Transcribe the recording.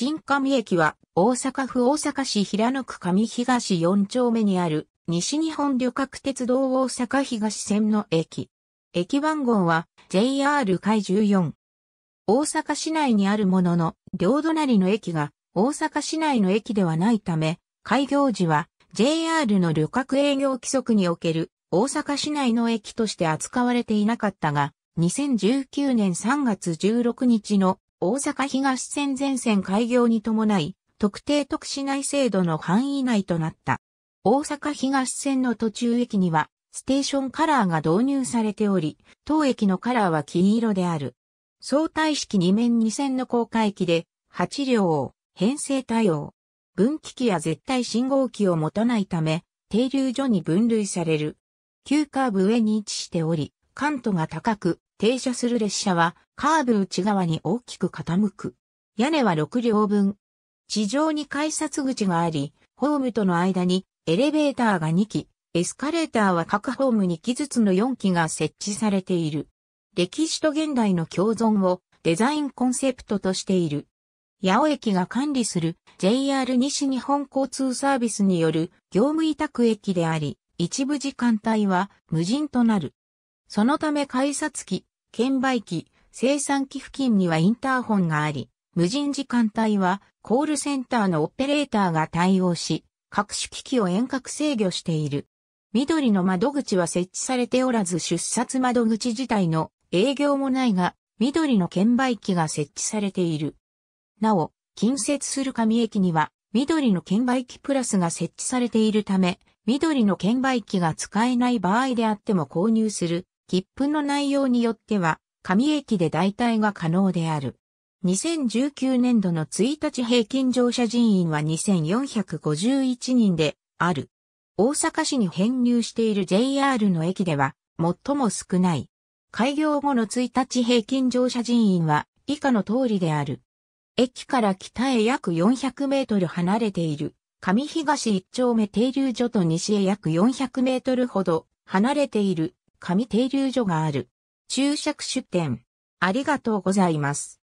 新上駅は大阪府大阪市平野区上東4丁目にある西日本旅客鉄道大阪東線の駅。駅番号は JR 海14。大阪市内にあるものの、両隣の駅が大阪市内の駅ではないため、開業時は JR の旅客営業規則における大阪市内の駅として扱われていなかったが、2019年3月16日の大阪東線全線開業に伴い、特定特市内制度の範囲内となった。大阪東線の途中駅には、ステーションカラーが導入されており、当駅のカラーは金色である。相対式2面2線の高架駅で、8両を編成対応。分岐器や絶対信号機を持たないため、停留所に分類される。急カーブ上に位置しており、関東が高く、停車する列車はカーブ内側に大きく傾く。屋根は6両分。地上に改札口があり、ホームとの間にエレベーターが2機、エスカレーターは各ホーム2機ずつの4機が設置されている。歴史と現代の共存をデザインコンセプトとしている。八尾駅が管理する JR 西日本交通サービスによる業務委託駅であり、一部時間帯は無人となる。そのため改札機、券売機、生産機付近にはインターホンがあり、無人時間帯はコールセンターのオペレーターが対応し、各種機器を遠隔制御している。緑の窓口は設置されておらず出札窓口自体の営業もないが、緑の券売機が設置されている。なお、近接する上駅には、緑の券売機プラスが設置されているため、緑の券売機が使えない場合であっても購入する、切符の内容によっては、上駅で代替が可能である。2019年度の1日平均乗車人員は2451人である。大阪市に編入している JR の駅では最も少ない。開業後の1日平均乗車人員は以下の通りである。駅から北へ約400メートル離れている上東一丁目停留所と西へ約400メートルほど離れている上停留所がある。注釈出典。ありがとうございます。